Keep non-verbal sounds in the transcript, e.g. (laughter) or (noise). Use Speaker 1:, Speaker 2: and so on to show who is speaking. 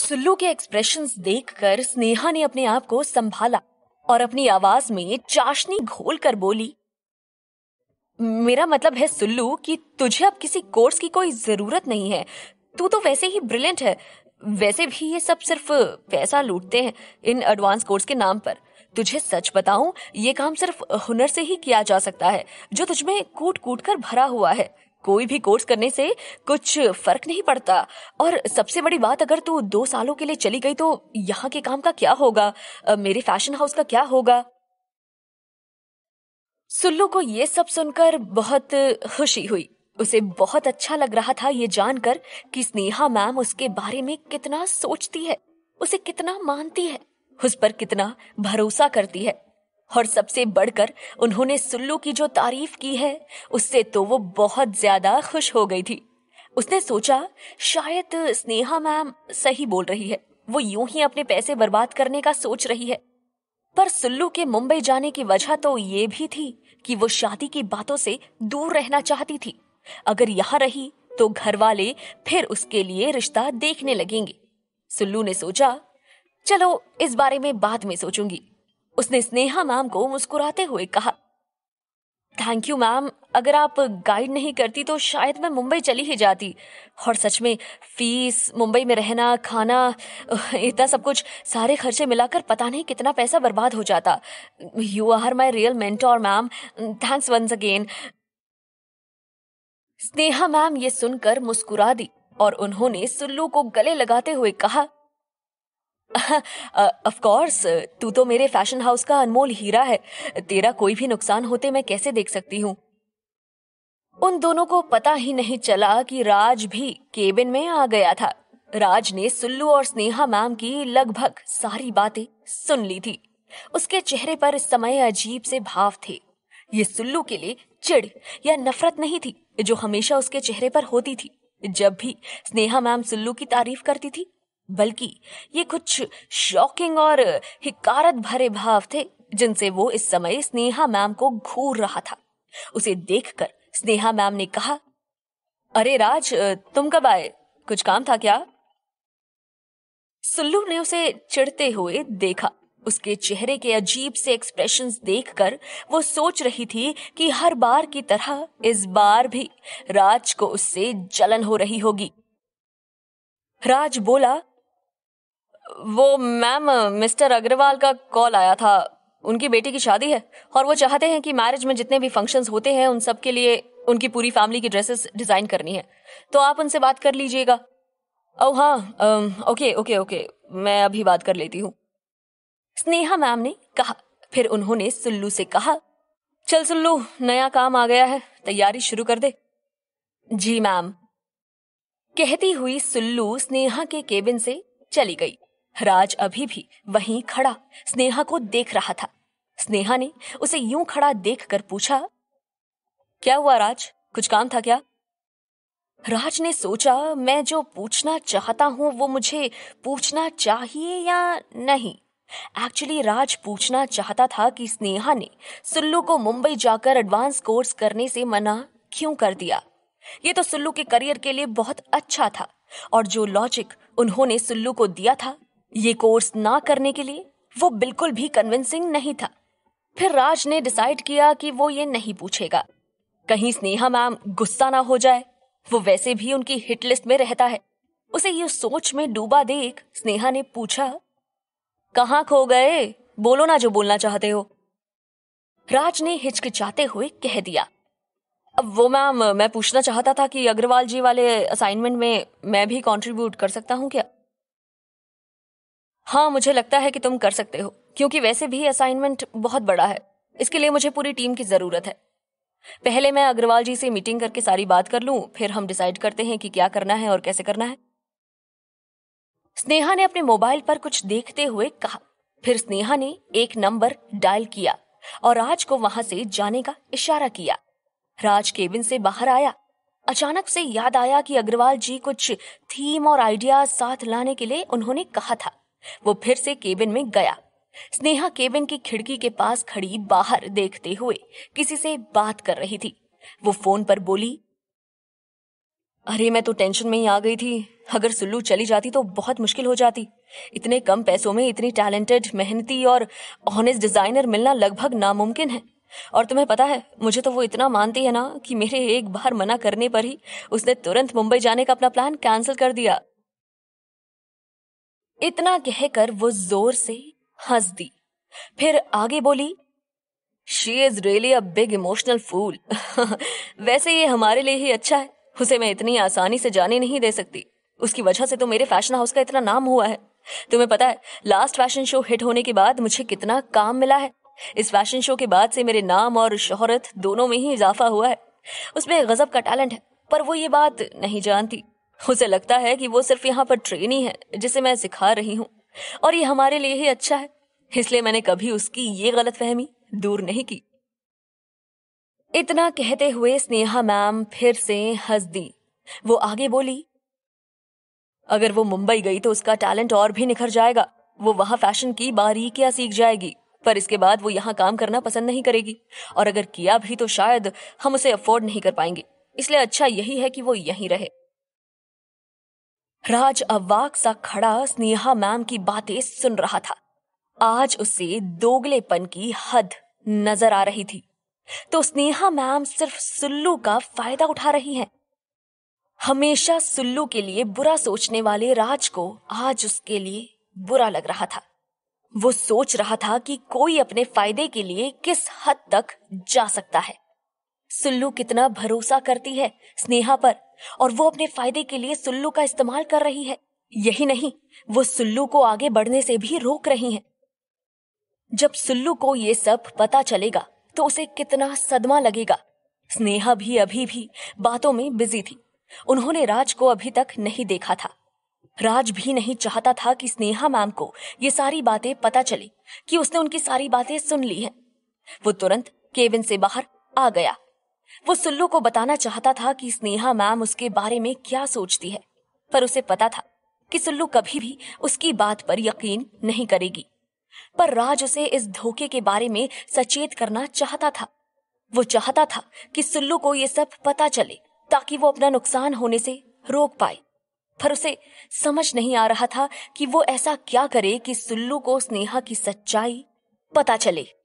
Speaker 1: सुल्लू के एक्सप्रेशंस देखकर स्नेहा ने अपने आप को संभाला और अपनी आवाज में चाशनी घोल कर बोली मेरा मतलब है सुल्लू कि तुझे अब किसी कोर्स की कोई जरूरत नहीं है तू तो वैसे ही ब्रिलियंट है वैसे भी ये सब सिर्फ पैसा लूटते हैं इन एडवांस कोर्स के नाम पर तुझे सच बताऊं ये काम सिर्फ हुनर से ही किया जा सकता है जो तुझमें कूट कूट कर भरा हुआ है कोई भी कोर्स करने से कुछ फर्क नहीं पड़ता और सबसे बड़ी बात अगर तू दो सालों के लिए चली गई तो यहाँ के काम का क्या होगा मेरे फैशन हाउस का क्या होगा सुल्लू को ये सब सुनकर बहुत खुशी हुई उसे बहुत अच्छा लग रहा था ये जानकर कि स्नेहा मैम उसके बारे में कितना सोचती है उसे कितना मानती है उस पर कितना भरोसा करती है और सबसे बढ़कर उन्होंने सुल्लू की जो तारीफ की है उससे तो वो बहुत ज्यादा खुश हो गई थी उसने सोचा शायद स्नेहा मैम सही बोल रही है वो यूं ही अपने पैसे बर्बाद करने का सोच रही है पर सुल्लू के मुंबई जाने की वजह तो ये भी थी कि वो शादी की बातों से दूर रहना चाहती थी अगर यहाँ रही तो घर वाले फिर उसके लिए रिश्ता देखने लगेंगे सुल्लू ने सोचा चलो इस बारे में बाद में सोचूंगी उसने स्नेहा मैम को मुस्कुराते हुए कहा थैंक यू मैम अगर आप गाइड नहीं करती तो शायद मैं मुंबई चली ही जाती और सच में फीस मुंबई में रहना खाना इतना सब कुछ सारे खर्चे मिलाकर पता नहीं कितना पैसा बर्बाद हो जाता you are my real mentor ma'am thanks once again Sneha ma'am ये सुनकर मुस्कुरा दी और उन्होंने सुल्लू को गले लगाते हुए कहा ऑफ (laughs) कोर्स तू तो मेरे फैशन हाउस का अनमोल हीरा है तेरा कोई भी नुकसान होते मैं कैसे देख सकती हूँ उन दोनों को पता ही नहीं चला कि राज भी केबिन में आ गया था राज ने सुल्लू और स्नेहा मैम की लगभग सारी बातें सुन ली थी उसके चेहरे पर इस समय अजीब से भाव थे ये सुल्लू के लिए चिड़ या नफरत नहीं थी जो हमेशा उसके चेहरे पर होती थी जब भी स्नेहा मैम सुल्लू की तारीफ करती थी बल्कि ये कुछ शॉकिंग और हिकारत भरे भाव थे जिनसे वो इस समय स्नेहा मैम को घूर रहा था उसे देखकर स्नेहा मैम ने कहा अरे राज तुम कब आए कुछ काम था क्या सुल्लू ने उसे चिढ़ते हुए देखा उसके चेहरे के अजीब से एक्सप्रेशंस देखकर वो सोच रही थी कि हर बार की तरह इस बार भी राज को उससे जलन हो रही होगी राज बोला वो मैम मिस्टर अग्रवाल का कॉल आया था उनकी बेटी की शादी है और वो चाहते हैं कि मैरिज में जितने भी फंक्शंस होते हैं उन सब के लिए उनकी पूरी फैमिली की ड्रेसेस डिजाइन करनी है तो आप उनसे बात कर लीजिएगा ओ हाँ ओके ओके ओके मैं अभी बात कर लेती हूँ स्नेहा मैम ने कहा फिर उन्होंने सुल्लू से कहा चल सुल्लू नया काम आ गया है तैयारी शुरू कर दे जी मैम कहती हुई सुल्लू स्नेहा के केबिन से चली गई राज अभी भी वहीं खड़ा स्नेहा को देख रहा था स्नेहा ने उसे यूं खड़ा देखकर पूछा क्या हुआ राज कुछ काम था क्या राज ने सोचा मैं जो पूछना चाहता हूं वो मुझे पूछना चाहिए या नहीं एक्चुअली राज पूछना चाहता था कि स्नेहा ने सुल्लू को मुंबई जाकर एडवांस कोर्स करने से मना क्यों कर दिया ये तो सुल्लू के करियर के लिए बहुत अच्छा था और जो लॉजिक उन्होंने सुल्लू को दिया था ये कोर्स ना करने के लिए वो बिल्कुल भी कन्विंसिंग नहीं था फिर राज ने डिसाइड किया कि वो ये नहीं पूछेगा कहीं स्नेहा मैम गुस्सा ना हो जाए वो वैसे भी उनकी हिट लिस्ट में रहता है उसे ये सोच में डूबा देख स्नेहा ने पूछा कहाँ खो गए बोलो ना जो बोलना चाहते हो राज ने हिचकिचाते हुए कह दिया अब वो मैम मैं पूछना चाहता था कि अग्रवाल जी वाले असाइनमेंट में मैं भी कंट्रीब्यूट कर सकता हूँ क्या हाँ मुझे लगता है कि तुम कर सकते हो क्योंकि वैसे भी असाइनमेंट बहुत बड़ा है इसके लिए मुझे पूरी टीम की जरूरत है पहले मैं अग्रवाल जी से मीटिंग करके सारी बात कर लूं फिर हम डिसाइड करते हैं कि क्या करना है और कैसे करना है स्नेहा ने अपने मोबाइल पर कुछ देखते हुए कहा फिर स्नेहा ने एक नंबर डायल किया और राज को वहां से जाने का इशारा किया राज केबिन से बाहर आया अचानक से याद आया कि अग्रवाल जी कुछ थीम और आइडिया साथ लाने के लिए उन्होंने कहा था वो फिर से केबिन में गया स्नेहा केबिन की खिड़की के पास खड़ी बाहर देखते हुए किसी से बात कर रही थी वो फोन पर बोली अरे मैं तो टेंशन में ही आ गई थी अगर सुल्लू चली जाती तो बहुत मुश्किल हो जाती इतने कम पैसों में इतनी टैलेंटेड मेहनती और ऑनेस्ट डिजाइनर मिलना लगभग नामुमकिन है और तुम्हें पता है मुझे तो वो इतना मानती है ना कि मेरे एक बार मना करने पर ही उसने तुरंत मुंबई जाने का अपना प्लान कैंसिल कर दिया इतना कहकर वो जोर से हंस दी फिर आगे बोली she is really a big emotional fool वैसे ये हमारे लिए ही अच्छा है उसे मैं इतनी आसानी से जाने नहीं दे सकती उसकी वजह से तो मेरे फैशन हाउस का इतना नाम हुआ है तुम्हें पता है लास्ट फैशन शो हिट होने के बाद मुझे कितना काम मिला है इस फैशन शो के बाद से मेरे नाम और शोहरत दोनों में ही इजाफा हुआ है उसमें गजब का टैलेंट है पर वो ये बात नहीं जानती उसे लगता है कि वो सिर्फ यहाँ पर ट्रेनी है जिसे मैं सिखा रही हूँ और ये हमारे लिए ही अच्छा है इसलिए मैंने कभी उसकी ये गलत फहमी दूर नहीं की इतना कहते हुए स्नेहा मैम फिर से हंस दी वो आगे बोली अगर वो मुंबई गई तो उसका टैलेंट और भी निखर जाएगा वो वहां फैशन की बारीकियां सीख जाएगी पर इसके बाद वो यहाँ काम करना पसंद नहीं करेगी और अगर किया भी तो शायद हम उसे अफोर्ड नहीं कर पाएंगे इसलिए अच्छा यही है कि वो यहीं रहे राज अवाक सा खड़ा स्नेहा मैम की बातें सुन रहा था आज उसे दोगलेपन की हद नजर आ रही थी तो स्नेहा मैम सिर्फ सुल्लू का फायदा उठा रही हैं। हमेशा सुल्लू के लिए बुरा सोचने वाले राज को आज उसके लिए बुरा लग रहा था वो सोच रहा था कि कोई अपने फायदे के लिए किस हद तक जा सकता है सुल्लू कितना भरोसा करती है स्नेहा पर और वो अपने फायदे के लिए सुल्लू का इस्तेमाल कर रही है यही नहीं वो सुल्लू को आगे बढ़ने से भी रोक रही है जब सुल्लू को ये सब पता चलेगा तो उसे कितना सदमा लगेगा स्नेहा भी अभी भी बातों में बिजी थी उन्होंने राज को अभी तक नहीं देखा था राज भी नहीं चाहता था कि स्नेहा मैम को ये सारी बातें पता चली कि उसने उनकी सारी बातें सुन ली हैं। वो तुरंत केविन से बाहर आ गया वो सुल्लू को बताना चाहता था कि स्नेहा मैम उसके बारे में क्या सोचती है पर उसे पता था कि सुल्लू कभी भी उसकी बात पर यकीन नहीं करेगी पर राज उसे इस धोखे के बारे में सचेत करना चाहता था वो चाहता था कि सुल्लू को ये सब पता चले ताकि वो अपना नुकसान होने से रोक पाए पर उसे समझ नहीं आ रहा था कि वो ऐसा क्या करे कि सुल्लू को स्नेहा की सच्चाई पता चले